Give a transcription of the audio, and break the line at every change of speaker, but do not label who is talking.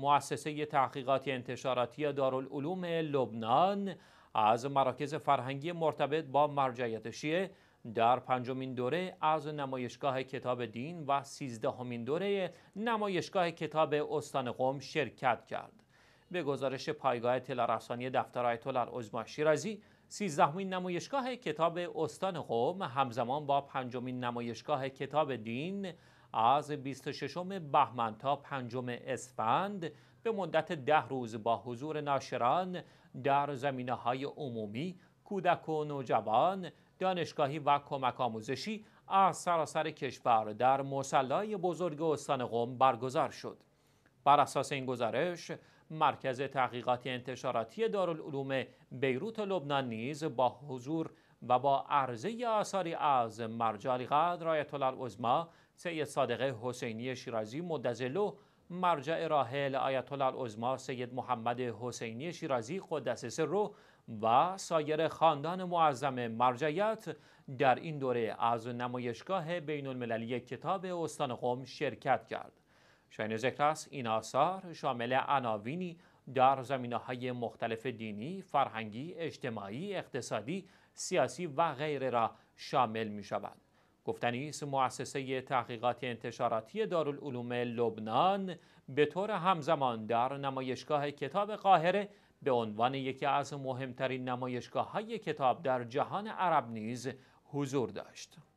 مؤسسه تحقیقات انتشاراتی دارالعلوم لبنان از مراکز فرهنگی مرتبط با مرجعیت شیعه در پنجمین دوره از نمایشگاه کتاب دین و سیزدهمین دوره نمایشگاه کتاب استان قم شرکت کرد. به گزارش پایگاه تلارسانی دفتر آیت الله شیرازی سیزدهمین نمایشگاه کتاب استان قم همزمان با پنجمین نمایشگاه کتاب دین از 26 بهمن تا 5 اسفند به مدت ده روز با حضور ناشران در زمینه های عمومی کودک و نوجوان دانشگاهی و کمک آموزشی از سراسر کشور در مسلای بزرگ استان قم برگزار شد بر اساس این گزارش مرکز تحقیقات انتشاراتی دارالعلوم بیروت لبنان نیز با حضور و با عرضه آثاری از مرجع قدر آیت العظما سید صادق حسینی شیرازی مدزلو مرجع راحل آیت العظما سید محمد حسینی شیرازی قدس سره و سایر خاندان معظم مرجعیت در این دوره از نمایشگاه بین المللی کتاب استان قم شرکت کرد. شاین ذکر است این آثار شامل عناوینی در زمینه های مختلف دینی، فرهنگی، اجتماعی، اقتصادی، سیاسی و غیره را شامل می شود. گفتنی است مؤسسه تحقیقات انتشاراتی دارالعلوم لبنان به طور همزمان در نمایشگاه کتاب قاهره به عنوان یکی از مهمترین نمایشگاه های کتاب در جهان عرب نیز حضور داشت.